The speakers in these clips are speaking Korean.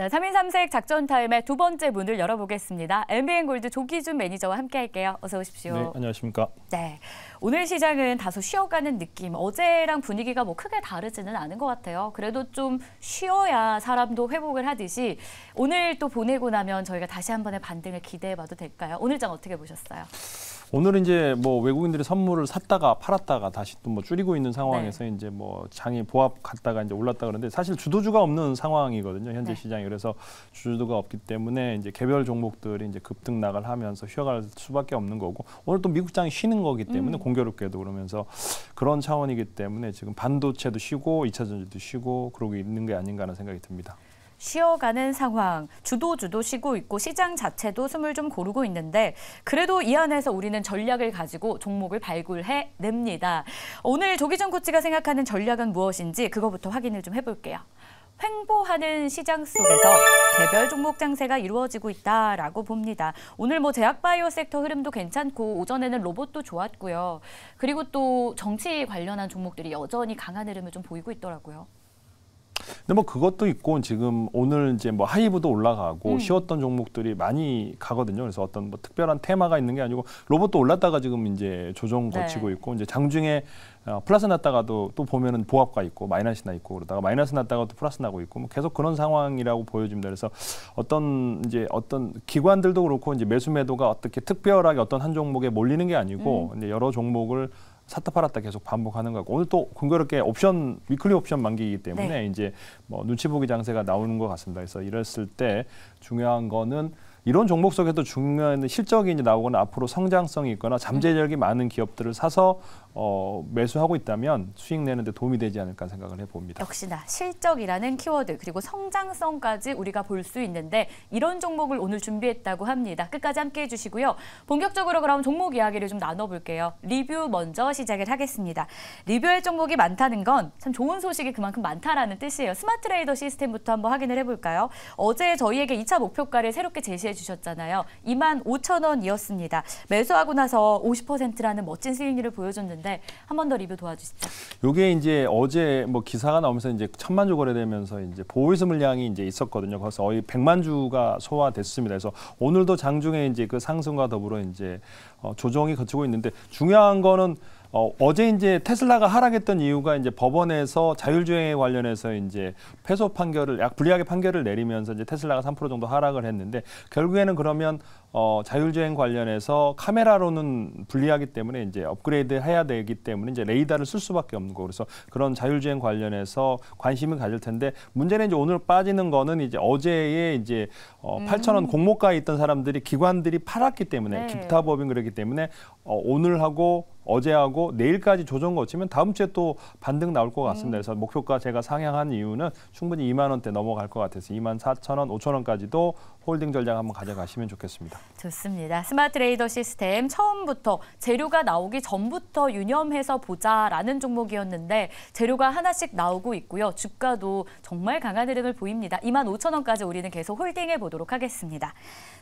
네, 3인 3색 작전 타임의 두 번째 문을 열어보겠습니다. MBN 골드 조기준 매니저와 함께할게요. 어서 오십시오. 네, 안녕하십니까. 네, 오늘 시장은 다소 쉬어가는 느낌. 어제랑 분위기가 뭐 크게 다르지는 않은 것 같아요. 그래도 좀 쉬어야 사람도 회복을 하듯이 오늘 또 보내고 나면 저희가 다시 한 번의 반등을 기대해봐도 될까요? 오늘장 어떻게 보셨어요? 오늘은 이제 뭐 외국인들이 선물을 샀다가 팔았다가 다시 또 뭐 줄이고 있는 상황에서 네. 이제 뭐 장이 보합 갔다가 이제 올랐다 그러는데 사실 주도주가 없는 상황이거든요. 현재 네. 시장이 그래서 주도가 없기 때문에 이제 개별 종목들이 이제 급등락을 하면서 쉬어갈 수밖에 없는 거고 오늘 또 미국 장이 쉬는 거기 때문에 음. 공교롭게도 그러면서 그런 차원이기 때문에 지금 반도체도 쉬고 2차 전지도 쉬고 그러고 있는 게 아닌가 하는 생각이 듭니다. 쉬어가는 상황, 주도 주도 쉬고 있고 시장 자체도 숨을 좀 고르고 있는데 그래도 이 안에서 우리는 전략을 가지고 종목을 발굴해 냅니다. 오늘 조기정 코치가 생각하는 전략은 무엇인지 그거부터 확인을 좀 해볼게요. 횡보하는 시장 속에서 개별 종목 장세가 이루어지고 있다라고 봅니다. 오늘 뭐 제약바이오 섹터 흐름도 괜찮고 오전에는 로봇도 좋았고요. 그리고 또 정치 관련한 종목들이 여전히 강한 흐름을 좀 보이고 있더라고요. 근데 뭐 그것도 있고 지금 오늘 이제 뭐 하이브도 올라가고 음. 쉬웠던 종목들이 많이 가거든요. 그래서 어떤 뭐 특별한 테마가 있는 게 아니고 로봇도 올랐다가 지금 이제 조정 네. 거치고 네. 있고 이제 장중에 어, 플러스 났다가도 또 보면은 보합가 있고 마이너스 나 있고 그러다가 마이너스 났다가 또 플러스 나고 있고 뭐 계속 그런 상황이라고 보여집니다. 그래서 어떤 이제 어떤 기관들도 그렇고 이제 매수 매도가 어떻게 특별하게 어떤 한 종목에 몰리는 게 아니고 음. 이제 여러 종목을 샀다 팔았다 계속 반복하는 거고 오늘 또 공교롭게 옵션 위클리 옵션 만기이기 네. 때문에 네. 이제 뭐 눈치 보기 장세가 나오는 것 같습니다. 그래서 이랬을 때 중요한 거는 이런 종목 속에도 중요한 실적이 이제 나오거나 앞으로 성장성이 있거나 잠재력이 많은 기업들을 사서 어, 매수하고 있다면 수익 내는데 도움이 되지 않을까 생각을 해봅니다. 역시나 실적이라는 키워드 그리고 성장성까지 우리가 볼 수 있는데 이런 종목을 오늘 준비했다고 합니다. 끝까지 함께해 주시고요. 본격적으로 그럼 종목 이야기를 좀 나눠볼게요. 리뷰 먼저 시작을 하겠습니다. 리뷰할 종목이 많다는 건 참 좋은 소식이 그만큼 많다라는 뜻이에요. 스마트레이더 시스템부터 한번 확인을 해볼까요? 어제 저희에게 2차 목표가를 새롭게 제시해 주셨잖아요. 2만 5천 원이었습니다. 매수하고 나서 50%라는 멋진 수익률을 보여줬는데 한 번 더 리뷰 도와주시죠. 이게 이제 어제 뭐 기사가 나오면서 이제 천만 주 거래되면서 이제 보이스 물량이 이제 있었거든요. 그래서 거의 100만 주가 소화됐습니다. 그래서 오늘도 장중에 이제 그 상승과 더불어 이제 어, 조정이 거치고 있는데 중요한 거는 어, 어제 이제 테슬라가 하락했던 이유가 이제 법원에서 자율주행에 관련해서 이제 패소 판결을 약 불리하게 판결을 내리면서 이제 테슬라가 3% 정도 하락을 했는데 결국에는 그러면 어, 자율주행 관련해서 카메라로는 불리하기 때문에 이제 업그레이드 해야 되기 때문에 이제 레이더를 쓸 수밖에 없는 거. 그래서 그런 자율주행 관련해서 관심을 가질 텐데 문제는 이제 오늘 빠지는 거는 이제 어제에 이제 어, 음. 8천 원 공모가에 있던 사람들이 기관들이 팔았기 때문에 네. 기타법인 그러기 때문에 어, 오늘하고 어제하고 내일까지 조정 거치면 다음 주에 또 반등 나올 것 같습니다. 음. 그래서 목표가 제가 상향한 이유는 충분히 2만 원대 넘어갈 것 같아서 2만 4천 원, 5천 원까지도 홀딩 전략 한번 가져가시면 좋겠습니다. 좋습니다. 스마트 레이더 시스템 처음부터 재료가 나오기 전부터 유념해서 보자라는 종목이었는데 재료가 하나씩 나오고 있고요. 주가도 정말 강한 흐름을 보입니다. 2만 5천 원까지 우리는 계속 홀딩해 보도록 하겠습니다.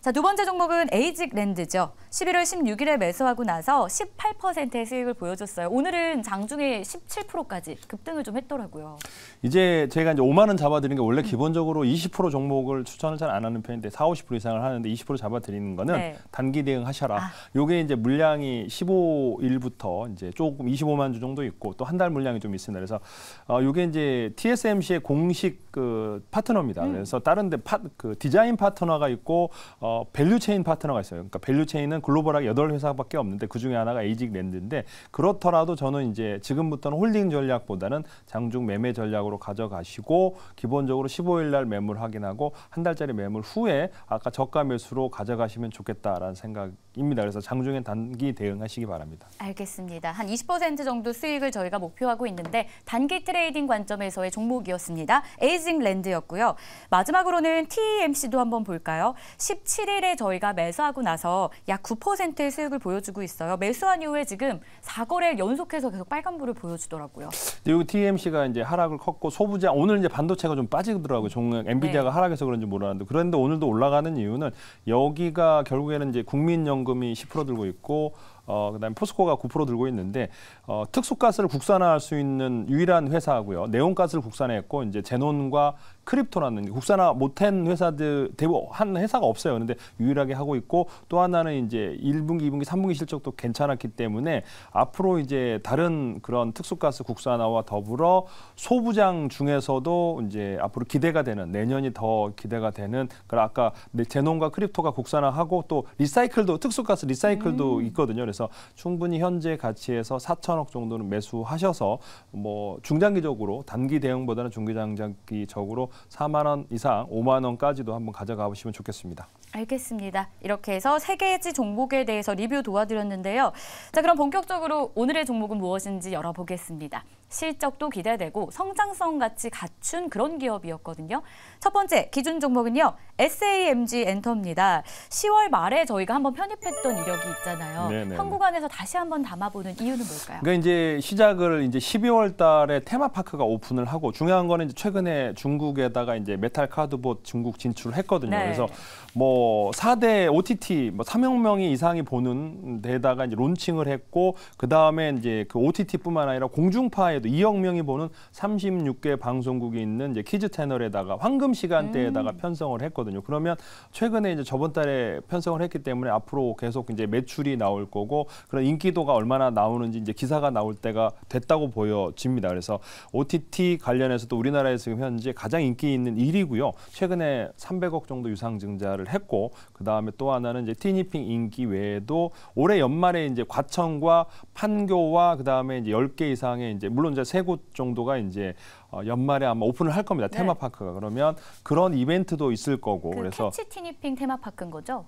자, 두 번째 종목은 에이직랜드죠. 11월 16일에 매수하고 나서 18%의 수익을 보여줬어요. 오늘은 장중에 17%까지 급등을 좀 했더라고요. 이제 제가 이제 5만 원잡아드리게 원래 기본적으로 20% 종목을 추천을 잘 안 하는 편인데 이제 4, 50% 이상을 하는데 20% 잡아드리는 거는 네. 단기 대응하셔라. 아. 요게 이제 물량이 15일부터 이제 조금 25만 주 정도 있고 또 한 달 물량이 좀 있습니다. 그래서 어, 요게 이제 TSMC의 공식 그 파트너입니다. 음. 그래서 다른 데그 디자인 파트너가 있고 어, 밸류체인 파트너가 있어요. 그러니까 밸류체인은 글로벌하게 여덟 회사밖에 없는데 그중에 하나가 에이직 랜드인데 그렇더라도 저는 이제 지금부터는 홀딩 전략보다는 장중 매매 전략으로 가져가시고 기본적으로 15일 날 매물 확인하고 한 달짜리 매물 후에 아까 저가 매수로 가져가시면 좋겠다라는 생각입니다. 그래서 장중에 단기 대응하시기 바랍니다. 알겠습니다. 한 20% 정도 수익을 저희가 목표하고 있는데 단기 트레이딩 관점에서의 종목이었습니다. 에이징 랜드였고요. 마지막으로는 TEMC도 한번 볼까요? 17일에 저희가 매수하고 나서 약 9%의 수익을 보여주고 있어요. 매수한 이후에 지금 4거래일 연속해서 계속 빨간불을 보여주더라고요. 그리고 TMC가 e 이제 하락을 컸고 소부장 오늘 이제 반도체가 좀 빠지더라고요. 종 네. 엔비디아가 네. 하락해서 그런지 모르는데 그런데 오늘도 올라가는 이유는 여기가 결국에는 이제 국민연금이 10% 들고 있고 어, 그다음에 포스코가 9% 들고 있는데 어, 특수가스를 국산화할 수 있는 유일한 회사고요. 네온가스를 국산화했고 이제 제논과 크립토라는 국산화 못한 회사들 대부분 한 회사가 없어요. 그런데 유일하게 하고 있고 또 하나는 이제 1분기, 2분기, 3분기 실적도 괜찮았기 때문에 앞으로 이제 다른 그런 특수가스 국산화와 더불어 소부장 중에서도 이제 앞으로 기대가 되는 내년이 더 기대가 되는 그런 아까 네, 제논과 크립토가 국산화하고 또 리사이클도 특수가스 리사이클도 음. 있거든요. 그래서 충분히 현재 가치에서 4천억 정도는 매수하셔서 뭐 중장기적으로 단기 대응보다는 중기장기적으로 4만 원 이상 5만 원까지도 한번 가져가 보시면 좋겠습니다. 알겠습니다. 이렇게 해서 세 개의 종목에 대해서 리뷰 도와드렸는데요. 자, 그럼 본격적으로 오늘의 종목은 무엇인지 열어보겠습니다. 실적도 기대되고 성장성 같이 갖춘 그런 기업이었거든요. 첫 번째 기준 종목은요. SAMG 엔터입니다. 10월 말에 저희가 한번 편입했던 이력이 있잖아요. 네네. 현구간에서 다시 한번 담아보는 이유는 뭘까요? 그러니까 이제 시작을 이제 12월 달에 테마파크가 오픈을 하고 중요한 거는 이제 최근에 중국에다가 이제 메탈 카드봇 중국 진출을 했거든요. 네. 그래서 뭐 4대 OTT 뭐3명 명이 이상이 보는 데다가 이제 론칭을 했고 그다음에 이제 그 OTT뿐만 아니라 공중파에 해도 2억 명이 보는 36개 방송국이 있는 이제 키즈 채널에다가 황금 시간대에다가 음. 편성을 했거든요. 그러면 최근에 이제 저번 달에 편성을 했기 때문에 앞으로 계속 이제 매출이 나올 거고 그런 인기도가 얼마나 나오는지 이제 기사가 나올 때가 됐다고 보여집니다. 그래서 OTT 관련해서도 우리나라에서 지금 현재 가장 인기 있는 1위고요. 최근에 300억 정도 유상 증자를 했고 그다음에 또 하나는 이제 티니핑 인기 외에도 올해 연말에 이제 과천과 판교와 그다음에 이제 10개 이상의 이제 물론 물론 이제 세 곳 정도가 이제 어, 연말에 아마 오픈을 할 겁니다. 네. 테마파크가 그러면 그런 이벤트도 있을 거고 그 그래서 캐치 티니핑 테마파크인 거죠?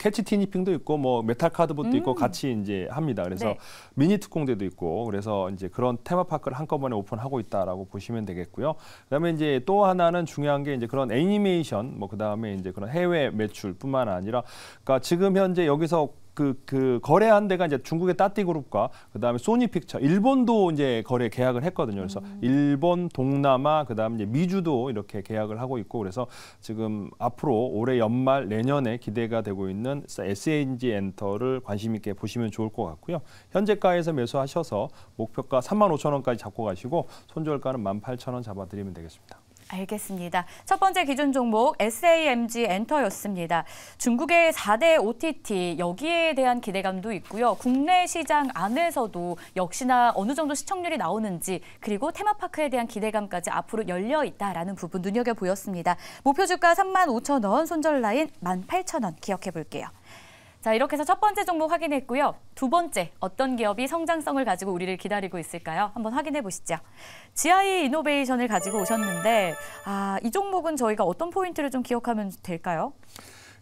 캐치 티니핑도 있고 뭐 메탈 카드보도 음. 있고 같이 이제 합니다. 그래서 네. 미니 특공대도 있고 그래서 이제 그런 테마파크를 한꺼번에 오픈하고 있다라고 보시면 되겠고요. 그다음에 이제 또 하나는 중요한 게 이제 그런 애니메이션 뭐 그다음에 이제 그런 해외 매출뿐만 아니라 그러니까 지금 현재 여기서 그, 그 거래한 데가 이제 중국의 따띠 그룹과 그다음에 소니 픽처, 일본도 이제 거래 계약을 했거든요. 그래서 음. 일본, 동남아, 그다음 이제 미주도 이렇게 계약을 하고 있고 그래서 지금 앞으로 올해 연말 내년에 기대가 되고 있는 SNG 엔터를 관심 있게 보시면 좋을 것 같고요. 현재가에서 매수하셔서 목표가 3만 5천 원까지 잡고 가시고 손절가는 1만 8천 원 잡아드리면 되겠습니다. 알겠습니다. 첫 번째 기준 종목 SAMG 엔터였습니다. 중국의 4대 OTT 여기에 대한 기대감도 있고요. 국내 시장 안에서도 역시나 어느 정도 시청률이 나오는지 그리고 테마파크에 대한 기대감까지 앞으로 열려 있다라는 부분 눈여겨 보였습니다. 목표 주가 3만 5천 원, 손절 라인 1만 8천 원 기억해 볼게요. 자, 이렇게 해서 첫 번째 종목 확인했고요. 두 번째, 어떤 기업이 성장성을 가지고 우리를 기다리고 있을까요? 한번 확인해 보시죠. GI 이노베이션을 가지고 오셨는데, 아, 이 종목은 저희가 어떤 포인트를 좀 기억하면 될까요?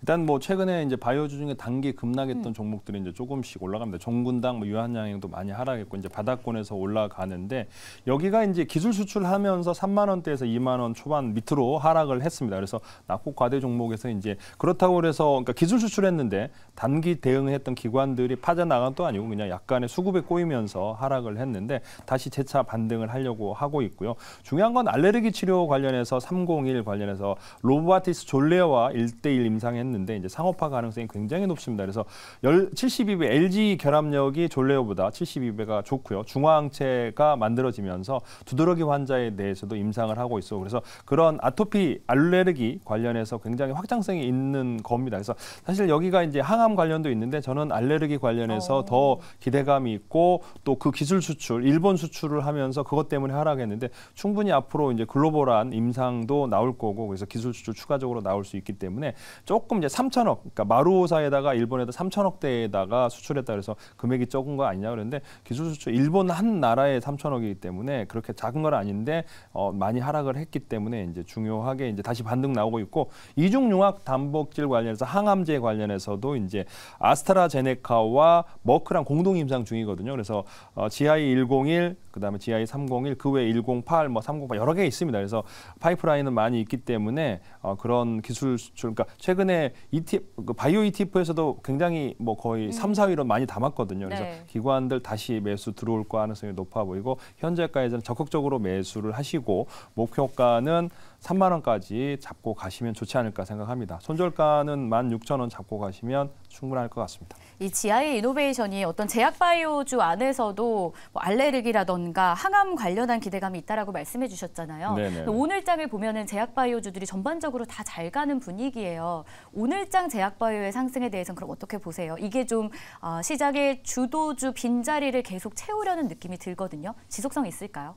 일단 뭐 최근에 이제 바이오주 중에 단기 급락했던 음. 종목들이 이제 조금씩 올라갑니다. 종군당 뭐 유한양행도 많이 하락했고 이제 바닥권에서 올라가는데 여기가 이제 기술 수출하면서 3만 원대에서 2만 원 초반 밑으로 하락을 했습니다. 그래서 낙폭 과대 종목에서 이제 그렇다고 그래서 그러니까 기술 수출했는데 단기 대응했던 기관들이 파자나간또 아니고 그냥 약간의 수급에 꼬이면서 하락을 했는데 다시 재차 반등을 하려고 하고 있고요. 중요한 건 알레르기 치료 관련해서 301 관련해서 로보아티스 졸레와 1대1 임상했는데 했는데 이제 상업화 가능성이 굉장히 높습니다. 그래서 72배 LG 결합력이 졸레오보다 72배가 좋고요. 중화항체가 만들어지면서 두드러기 환자에 대해서도 임상을 하고 있어. 그래서 그런 아토피 알레르기 관련해서 굉장히 확장성이 있는 겁니다. 그래서 사실 여기가 이제 항암 관련도 있는데 저는 알레르기 관련해서 어. 더 기대감이 있고 또 그 기술 수출, 일본 수출을 하면서 그것 때문에 하락했는데 충분히 앞으로 이제 글로벌한 임상도 나올 거고 그래서 기술 수출 추가적으로 나올 수 있기 때문에 조금 조금 이제 3천억, 그러니까 마루사에다가 일본에다 3천억 대에다가 수출했다 그래서 금액이 적은 거 아니냐 그러는데 기술 수출 일본 한 나라에 3천억이기 때문에 그렇게 작은 건 아닌데 어, 많이 하락을 했기 때문에 이제 중요하게 이제 다시 반등 나오고 있고 이중융합 단백질 관련해서 항암제 관련해서도 이제 아스트라제네카와 머크랑 공동 임상 중이거든요. 그래서 어, GI 101 그다음에 GI 301그 외에 108, 뭐308 여러 개 있습니다. 그래서 파이프라인은 많이 있기 때문에 어, 그런 기술 수출, 그러니까 최근에 때문에 ETF, 그 바이오 ETF에서도 굉장히 뭐 거의 음. 3, 4위로 많이 담았거든요. 그래서 네. 기관들 다시 매수 들어올 가능성이 높아 보이고 현재가에서는 적극적으로 매수를 하시고 목표가는 3만 원까지 잡고 가시면 좋지 않을까 생각합니다. 손절가는 16,000원 잡고 가시면 충분할 것 같습니다. 이 지하의 이노베이션이 어떤 제약바이오주 안에서도 뭐 알레르기라던가 항암 관련한 기대감이 있다라고 말씀해 주셨잖아요. 오늘장을 보면은 제약바이오주들이 전반적으로 다 잘 가는 분위기예요. 오늘장 제약바이오의 상승에 대해서는 그럼 어떻게 보세요? 이게 좀 어, 시작의 주도주 빈자리를 계속 채우려는 느낌이 들거든요. 지속성 있을까요?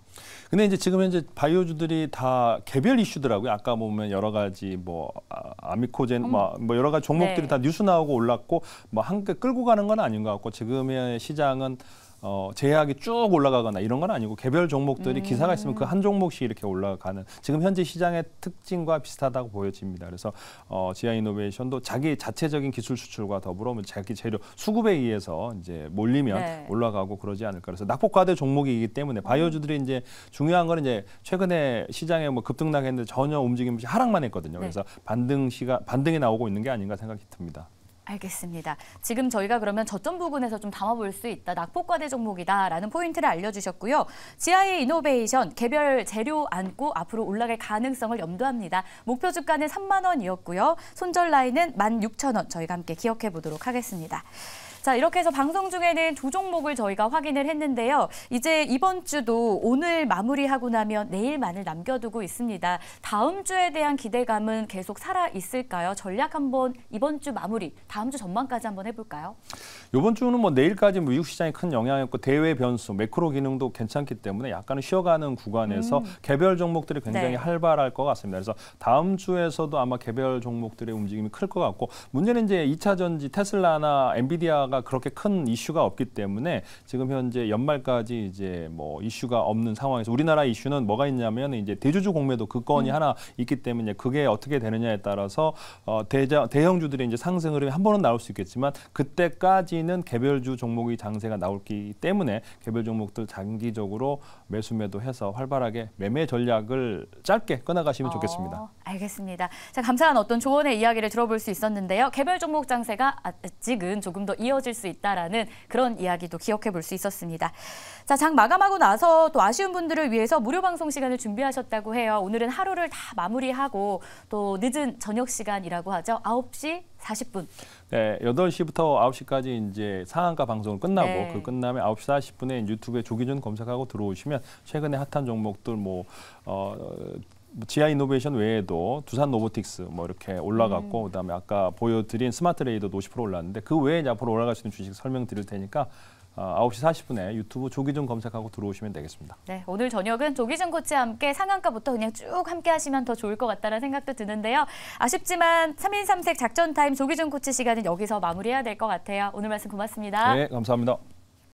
근데 이제 지금 현재 바이오주들이 다 개별 이슈 이슈더라고요. 아까 보면 여러 가지 뭐 아, 아미코젠 음. 뭐 여러 가지 종목들이 네. 다 뉴스 나오고 올랐고 뭐한께 끌고 가는 건 아닌 것 같고 지금의 시장은 어, 제약이 쭉 올라가거나 이런 건 아니고 개별 종목들이 음. 기사가 있으면 그한 음. 종목씩 이렇게 올라가는 지금 현재 시장의 특징과 비슷하다고 보여집니다. 그래서 어, 지하이노베이션도 자기 자체적인 기술 수출과 더불어 뭐 자기 재료 수급에 의해서 이제 몰리면 네. 올라가고 그러지 않을까. 그래서 낙폭과대 종목이기 때문에 바이오주들이 음. 이제 중요한 거는 이제 최근에 시장에 뭐 급등락했는데 전혀 움직임 없이 하락만 했거든요. 네. 그래서 반등 시가 반등이 나오고 있는 게 아닌가 생각이 듭니다. 알겠습니다. 지금 저희가 그러면 저점 부분에서 좀 담아볼 수 있다. 낙폭과대 종목이다라는 포인트를 알려주셨고요. 지하의 이노베이션 개별 재료 안고 앞으로 올라갈 가능성을 염두합니다. 목표 주가는 3만 원이었고요. 손절 라인은 1만 6천 원 저희가 함께 기억해 보도록 하겠습니다. 자, 이렇게 해서 방송 중에는 두 종목을 저희가 확인을 했는데요. 이제 이번 주도 오늘 마무리하고 나면 내일만을 남겨두고 있습니다. 다음 주에 대한 기대감은 계속 살아 있을까요? 전략 한번 이번 주 마무리, 다음 주 전망까지 한번 해볼까요? 이번 주는 뭐 내일까지 미국 뭐 시장에 큰 영향이 없고 대외 변수, 매크로 기능도 괜찮기 때문에 약간은 쉬어가는 구간에서 음. 개별 종목들이 굉장히 네. 활발할 것 같습니다. 그래서 다음 주에서도 아마 개별 종목들의 움직임이 클 것 같고 문제는 이제 2차 전지 테슬라나 엔비디아 변화가 그렇게 큰 이슈가 없기 때문에 지금 현재 연말까지 이제 뭐 이슈가 없는 상황에서 우리나라 이슈는 뭐가 있냐면 이제 대주주 공매도 그 건이 음. 하나 있기 때문에 그게 어떻게 되느냐에 따라서 어, 대자, 대형주들의 이제 상승 흐름이 한 번은 나올 수 있겠지만 그때까지는 개별주 종목의 장세가 나올기 때문에 개별 종목들 장기적으로 매수매도 해서 활발하게 매매 전략을 짧게 끊어가시면 어, 좋겠습니다. 알겠습니다. 자, 감사한 어떤 조언의 이야기를 들어볼 수 있었는데요. 개별 종목 장세가 아, 아직은 조금 더 이어질 수 있다라는 그런 이야기도 기억해 볼 수 있었습니다. 자, 장 마감하고 나서 또 아쉬운 분들을 위해서 무료 방송 시간을 준비하셨다고 해요. 오늘은 하루를 다 마무리하고 또 늦은 저녁 시간이라고 하죠. 9시 40분. 네, 8시부터 9시까지 이제 상한가 방송 끝나고 네. 그 끝나면 9시 40분에 유튜브에 조기준 검색하고 들어오시면 최근에 핫한 종목들 뭐 어, 뭐 지하 이노베이션 외에도 두산 로보틱스 뭐 이렇게 올라갔고 음. 그다음에 아까 보여드린 스마트 레이더도 50% 올랐는데 그 외에 이제 앞으로 올라갈 수 있는 주식 설명드릴 테니까 9시 어, 40분에 유튜브 조기준 검색하고 들어오시면 되겠습니다. 네, 오늘 저녁은 조기준 코치와 함께 상한가부터 그냥 쭉 함께 하시면 더 좋을 것 같다는 생각도 드는데요. 아쉽지만 3인 3색 작전 타임 조기준 코치 시간은 여기서 마무리해야 될 것 같아요. 오늘 말씀 고맙습니다. 네, 감사합니다.